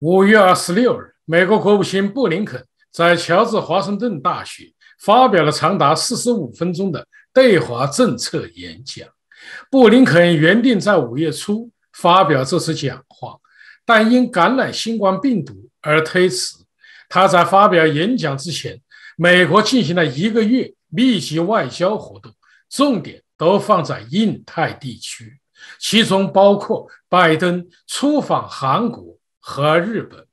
五月二十六日，美国国务卿布林肯在乔治华盛顿大学发表了长达四十五分钟的对华政策演讲。布林肯原定在五月初发表这次讲话，但因感染新冠病毒而推迟。他在发表演讲之前，美国进行了一个月密集外交活动，重点都放在印太地区，其中包括拜登出访韩国。和日本，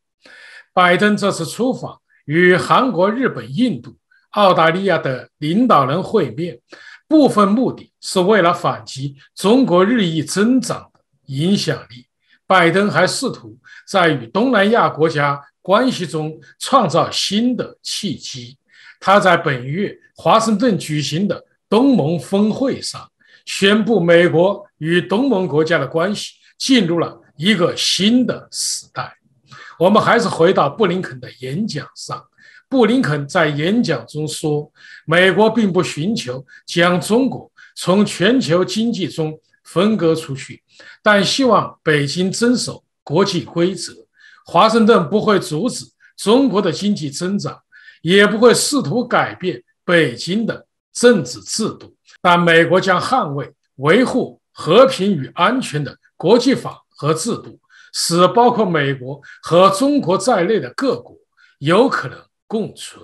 拜登这次出访与韩国、日本、印度、澳大利亚的领导人会面，部分目的是为了反击中国日益增长的影响力。拜登还试图在与东南亚国家关系中创造新的契机。他在本月华盛顿举行的东盟峰会上宣布，美国与东盟国家的关系进入了。一个新的时代，我们还是回到布林肯的演讲上。布林肯在演讲中说：“美国并不寻求将中国从全球经济中分割出去，但希望北京遵守国际规则。华盛顿不会阻止中国的经济增长，也不会试图改变北京的政治制度。但美国将捍卫、维护和平与安全的国际法。”和制度使包括美国和中国在内的各国有可能共存。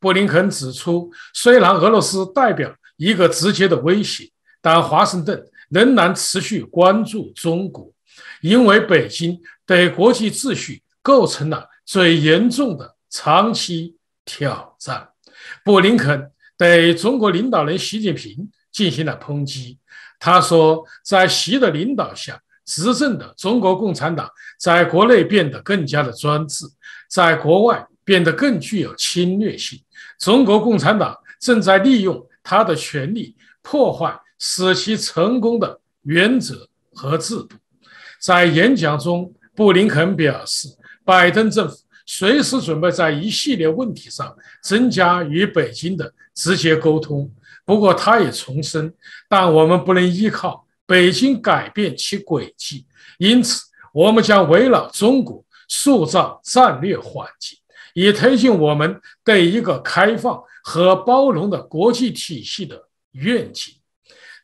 布林肯指出，虽然俄罗斯代表一个直接的威胁，但华盛顿仍然持续关注中国，因为北京对国际秩序构成了最严重的长期挑战。布林肯对中国领导人习近平进行了抨击，他说，在习的领导下。执政的中国共产党在国内变得更加的专制，在国外变得更具有侵略性。中国共产党正在利用他的权力破坏使其成功的原则和制度。在演讲中，布林肯表示，拜登政府随时准备在一系列问题上增加与北京的直接沟通。不过，他也重申，但我们不能依靠。北京改变其轨迹，因此我们将围绕中国塑造战略环境，以推进我们对一个开放和包容的国际体系的愿景。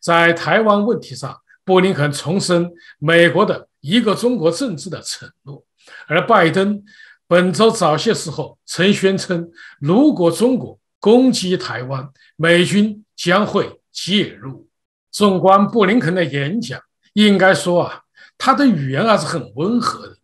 在台湾问题上，布林肯重申美国的一个中国政治的承诺，而拜登本周早些时候曾宣称，如果中国攻击台湾，美军将会介入。纵观布林肯的演讲，应该说啊，他的语言还是很温和的，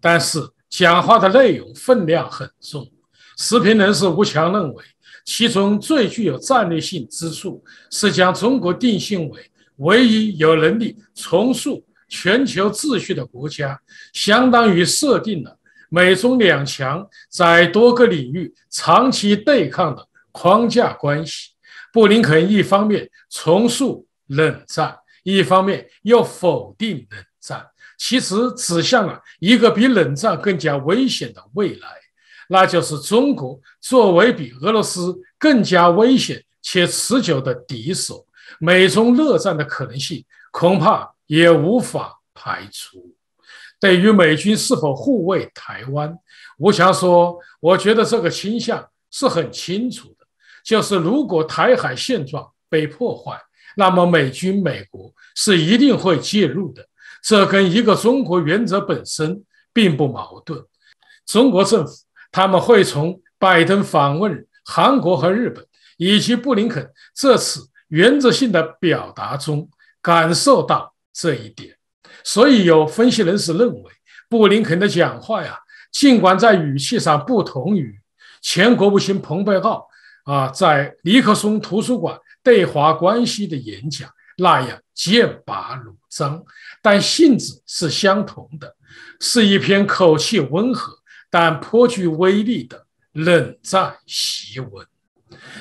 但是讲话的内容分量很重。时评人士吴强认为，其中最具有战略性之处是将中国定性为唯一有能力重塑全球秩序的国家，相当于设定了美中两强在多个领域长期对抗的框架关系。布林肯一方面重塑。冷战，一方面又否定冷战，其实指向了一个比冷战更加危险的未来，那就是中国作为比俄罗斯更加危险且持久的敌手，美中热战的可能性恐怕也无法排除。对于美军是否护卫台湾，吴强说：“我觉得这个倾向是很清楚的，就是如果台海现状被破坏。”那么美军、美国是一定会介入的，这跟一个中国原则本身并不矛盾。中国政府他们会从拜登访问韩国和日本，以及布林肯这次原则性的表达中感受到这一点。所以有分析人士认为，布林肯的讲话呀，尽管在语气上不同于前国务卿蓬佩奥啊，在尼克松图书馆。对华关系的演讲那样剑拔弩张，但性质是相同的，是一篇口气温和但颇具威力的冷战檄文。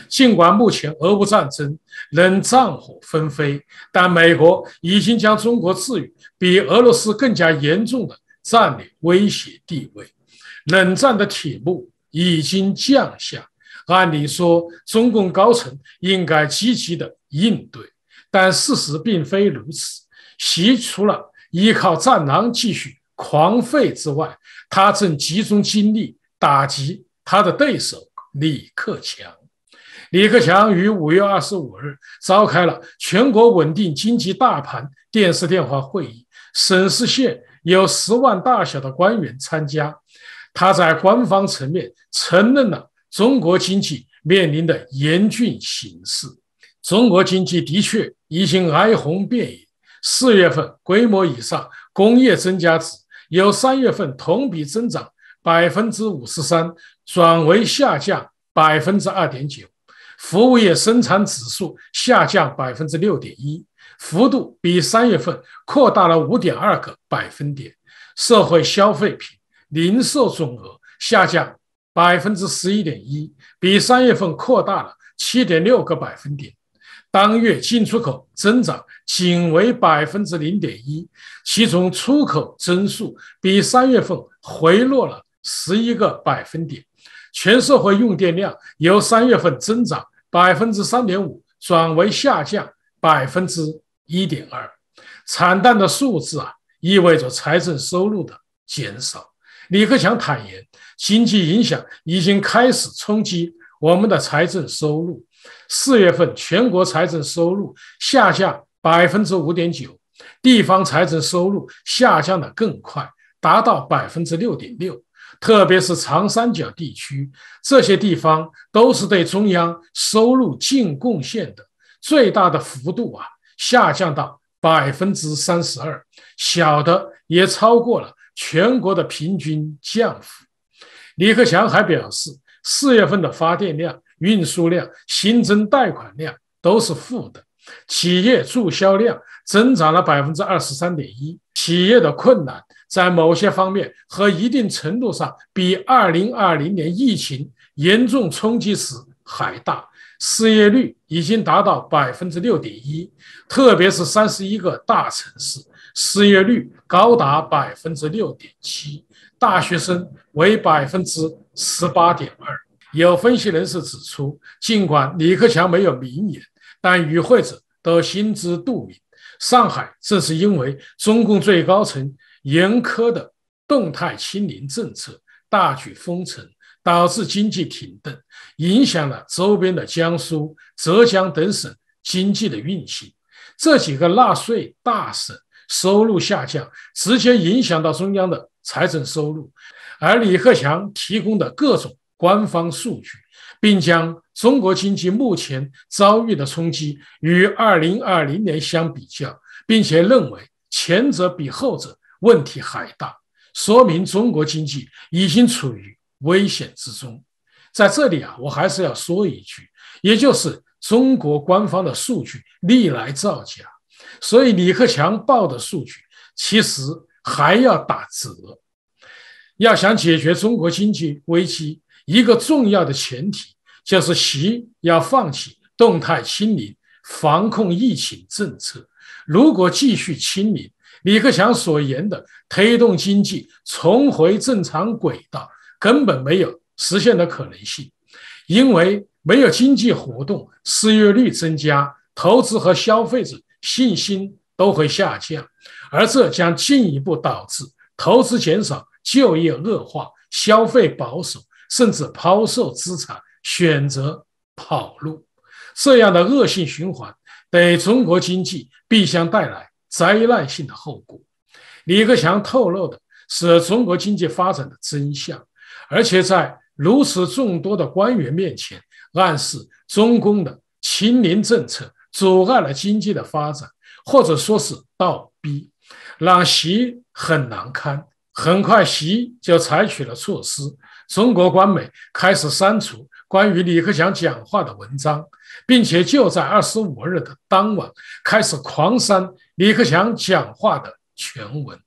尽管目前俄乌战争冷战火纷飞，但美国已经将中国置于比俄罗斯更加严重的战略威胁地位，冷战的铁幕已经降下。按理说，中共高层应该积极的应对，但事实并非如此。习除了依靠战狼继续狂吠之外，他正集中精力打击他的对手李克强。李克强于五月二十五日召开了全国稳定经济大盘电视电话会议，省市县有十万大小的官员参加。他在官方层面承认了。中国经济面临的严峻形势，中国经济的确已经哀鸿遍野。四月份规模以上工业增加值由三月份同比增长百分之五十三，转为下降百分之二点九，服务业生产指数下降百分之六点一，幅度比三月份扩大了五点二个百分点，社会消费品零售总额下降。百分之十一点一，比三月份扩大了七点六个百分点。当月进出口增长仅为百分之零点一，其中出口增速比三月份回落了十一个百分点。全社会用电量由三月份增长百分之三点五转为下降百分之一点二。惨淡的数字啊，意味着财政收入的减少。李克强坦言。经济影响已经开始冲击我们的财政收入。四月份全国财政收入下降百分之五点九，地方财政收入下降的更快，达到百分之六点六。特别是长三角地区，这些地方都是对中央收入净贡献的最大的幅度啊，下降到百分之三十二，小的也超过了全国的平均降幅。李克强还表示，四月份的发电量、运输量、新增贷款量都是负的，企业注销量增长了百分之二十三点一。企业的困难在某些方面和一定程度上比二零二零年疫情严重冲击时还大。失业率已经达到百分之六点一，特别是三十一个大城市，失业率高达百分之六点七。大学生为百分之十八点二。有分析人士指出，尽管李克强没有明言，但与会者都心知肚明：上海正是因为中共最高层严苛的动态清零政策、大举封城，导致经济停顿，影响了周边的江苏、浙江等省经济的运行。这几个纳税大省收入下降，直接影响到中央的。财政收入，而李克强提供的各种官方数据，并将中国经济目前遭遇的冲击与二零二零年相比较，并且认为前者比后者问题还大，说明中国经济已经处于危险之中。在这里啊，我还是要说一句，也就是中国官方的数据历来造假，所以李克强报的数据其实还要打折。要想解决中国经济危机，一个重要的前提就是习要放弃动态清零防控疫情政策。如果继续清零，李克强所言的推动经济重回正常轨道根本没有实现的可能性，因为没有经济活动，失业率增加，投资和消费者信心都会下降，而这将进一步导致投资减少。就业恶化、消费保守，甚至抛售资产，选择跑路，这样的恶性循环对中国经济必将带来灾难性的后果。李克强透露的是中国经济发展的真相，而且在如此众多的官员面前，暗示中共的清零政策阻碍了经济的发展，或者说是倒逼，让习很难堪。很快，习就采取了措施，中国官媒开始删除关于李克强讲话的文章，并且就在二十五日的当晚开始狂删李克强讲话的全文。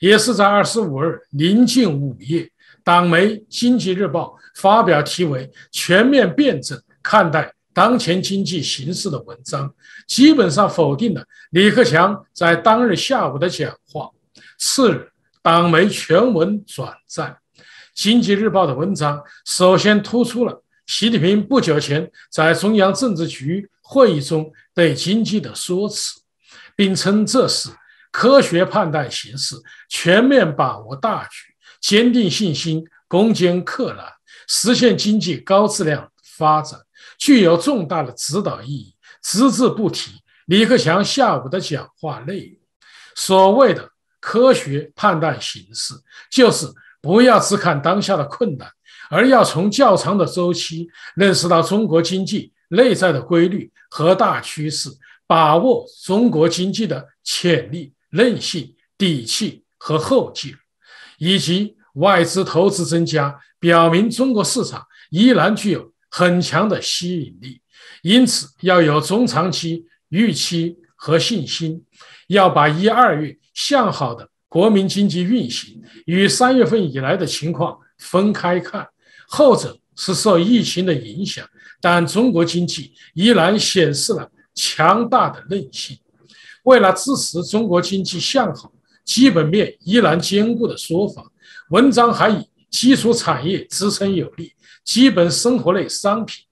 也是在二十五日临近午夜，党媒《经济日报》发表题为《全面辩证看待当前经济形势》的文章，基本上否定了李克强在当日下午的讲话。次日。党媒全文转载《经济日报》的文章，首先突出了习近平不久前在中央政治局会议中对经济的说辞，并称这是科学判断形势、全面把握大局、坚定信心、攻坚克难、实现经济高质量发展具有重大的指导意义，只字不提李克强下午的讲话内容。所谓的。科学判断形势，就是不要只看当下的困难，而要从较长的周期认识到中国经济内在的规律和大趋势，把握中国经济的潜力、韧性、底气和后劲，以及外资投资增加表明中国市场依然具有很强的吸引力。因此，要有中长期预期和信心，要把一二月。向好的国民经济运行与三月份以来的情况分开看，后者是受疫情的影响，但中国经济依然显示了强大的韧性。为了支持中国经济向好、基本面依然坚固的说法，文章还以基础产业支撑有力、基本生活类商品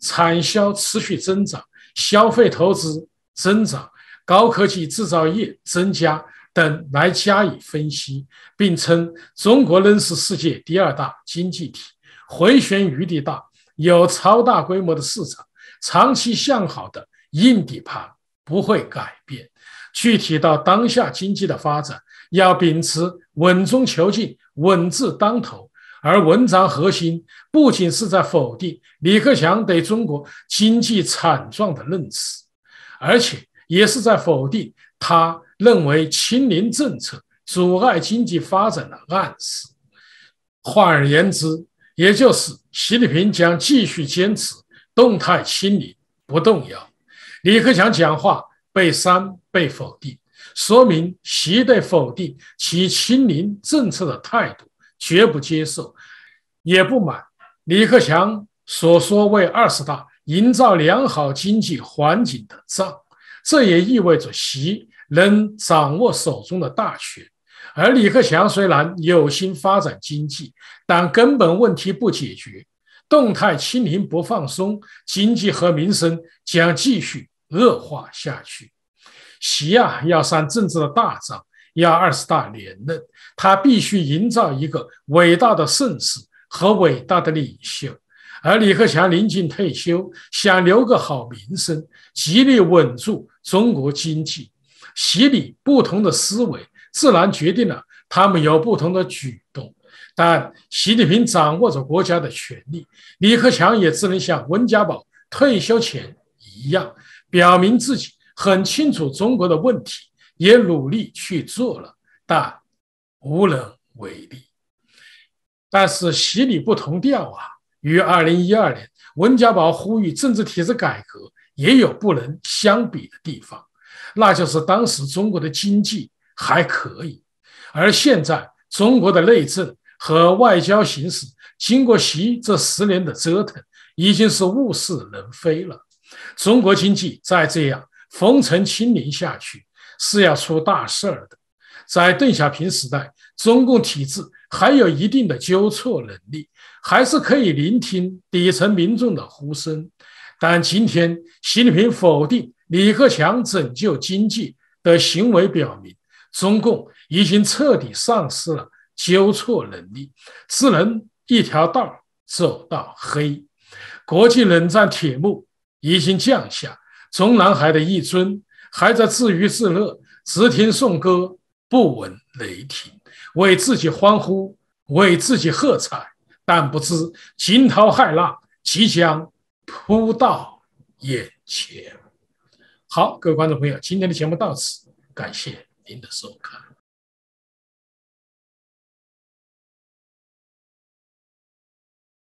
产销持续增长、消费投资增长、高科技制造业增加。等来加以分析，并称中国仍是世界第二大经济体，回旋余地大，有超大规模的市场，长期向好的硬底盘不会改变。具体到当下经济的发展，要秉持稳中求进，稳字当头。而文章核心不仅是在否定李克强对中国经济惨状的认识，而且也是在否定他。认为清零政策阻碍经济发展的暗示，换而言之，也就是习近平将继续坚持动态清零不动摇。李克强讲话被删被否定，说明习对否定其清零政策的态度绝不接受，也不满李克强所说为二十大营造良好经济环境的账。这也意味着习。能掌握手中的大权，而李克强虽然有心发展经济，但根本问题不解决，动态清零不放松，经济和民生将继续恶化下去。习啊，要上政治的大账，要二十大连任，他必须营造一个伟大的盛世和伟大的领袖。而李克强临近退休，想留个好名声，极力稳住中国经济。习李不同的思维，自然决定了他们有不同的举动。但习近平掌握着国家的权力，李克强也只能像温家宝退休前一样，表明自己很清楚中国的问题，也努力去做了，但无能为力。但是习李不同调啊！于二零一二年，温家宝呼吁政治体制改革，也有不能相比的地方。那就是当时中国的经济还可以，而现在中国的内政和外交形势，经过习这十年的折腾，已经是物是人非了。中国经济再这样风尘清零下去，是要出大事儿的。在邓小平时代，中共体制还有一定的纠错能力，还是可以聆听底层民众的呼声。但今天，习近平否定李克强拯救经济的行为，表明中共已经彻底丧失了纠错能力，只能一条道走到黑。国际冷战铁幕已经降下，中南海的一尊还在自娱自乐，只听颂歌，不闻雷霆，为自己欢呼，为自己喝彩，但不知惊涛骇浪即将。扑到眼前。好，各位观众朋友，今天的节目到此，感谢您的收看。